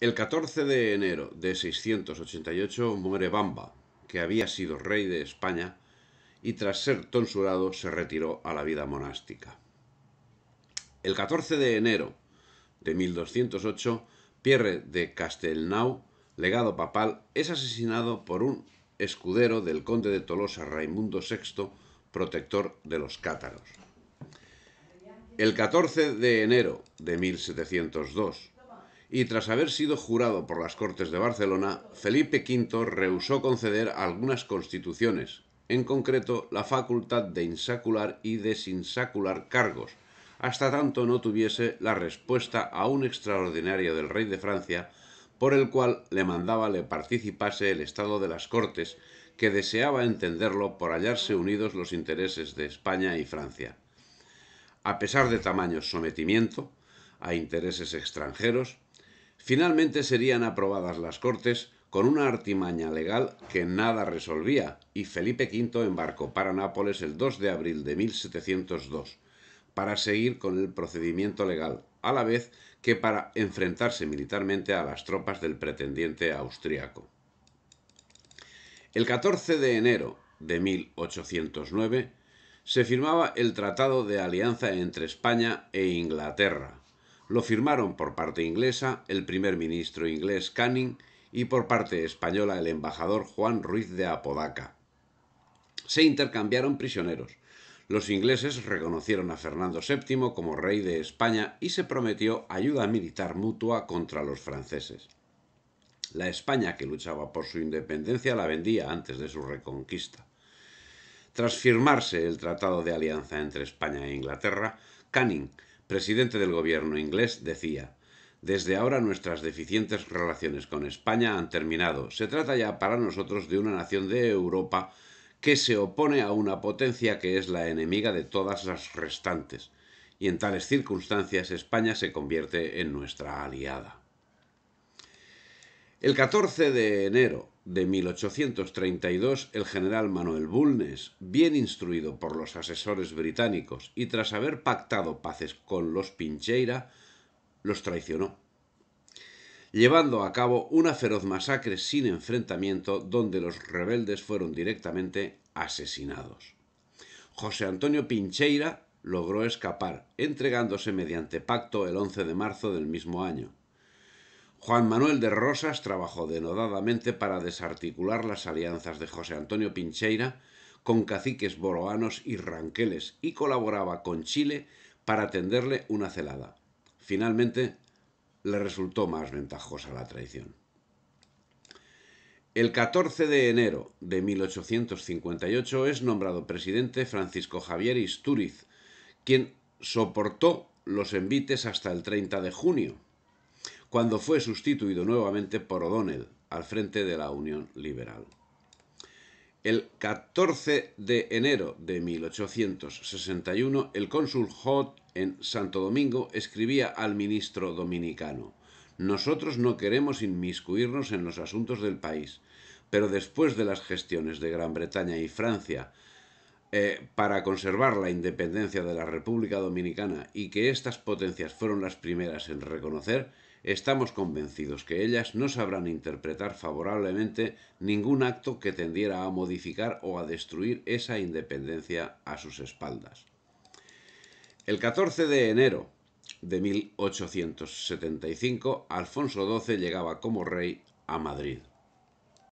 El 14 de enero de 688 muere Bamba, que había sido rey de España y tras ser tonsurado se retiró a la vida monástica. El 14 de enero de 1208, Pierre de Castelnau, legado papal, es asesinado por un escudero del conde de Tolosa Raimundo VI, protector de los cátaros. El 14 de enero de 1702, y tras haber sido jurado por las Cortes de Barcelona, Felipe V rehusó conceder algunas constituciones, en concreto la facultad de insacular y desinsacular cargos, hasta tanto no tuviese la respuesta a un extraordinario del rey de Francia, por el cual le mandaba le participase el estado de las Cortes, que deseaba entenderlo por hallarse unidos los intereses de España y Francia. A pesar de tamaño sometimiento a intereses extranjeros, Finalmente serían aprobadas las Cortes con una artimaña legal que nada resolvía y Felipe V embarcó para Nápoles el 2 de abril de 1702 para seguir con el procedimiento legal, a la vez que para enfrentarse militarmente a las tropas del pretendiente austriaco. El 14 de enero de 1809 se firmaba el Tratado de Alianza entre España e Inglaterra, lo firmaron por parte inglesa el primer ministro inglés Canning y por parte española el embajador Juan Ruiz de Apodaca. Se intercambiaron prisioneros. Los ingleses reconocieron a Fernando VII como rey de España y se prometió ayuda militar mutua contra los franceses. La España que luchaba por su independencia la vendía antes de su reconquista. Tras firmarse el Tratado de Alianza entre España e Inglaterra, Canning presidente del gobierno inglés, decía, desde ahora nuestras deficientes relaciones con España han terminado. Se trata ya para nosotros de una nación de Europa que se opone a una potencia que es la enemiga de todas las restantes, y en tales circunstancias España se convierte en nuestra aliada. El 14 de enero de 1832, el general Manuel Bulnes, bien instruido por los asesores británicos y tras haber pactado paces con los Pincheira, los traicionó, llevando a cabo una feroz masacre sin enfrentamiento donde los rebeldes fueron directamente asesinados. José Antonio Pincheira logró escapar, entregándose mediante pacto el 11 de marzo del mismo año Juan Manuel de Rosas trabajó denodadamente para desarticular las alianzas de José Antonio Pincheira con caciques boroanos y ranqueles y colaboraba con Chile para tenderle una celada. Finalmente, le resultó más ventajosa la traición. El 14 de enero de 1858 es nombrado presidente Francisco Javier Istúriz, quien soportó los envites hasta el 30 de junio cuando fue sustituido nuevamente por O'Donnell al frente de la Unión Liberal. El 14 de enero de 1861, el cónsul Hoth, en Santo Domingo escribía al ministro dominicano, Nosotros no queremos inmiscuirnos en los asuntos del país, pero después de las gestiones de Gran Bretaña y Francia eh, para conservar la independencia de la República Dominicana y que estas potencias fueron las primeras en reconocer, estamos convencidos que ellas no sabrán interpretar favorablemente ningún acto que tendiera a modificar o a destruir esa independencia a sus espaldas. El 14 de enero de 1875, Alfonso XII llegaba como rey a Madrid.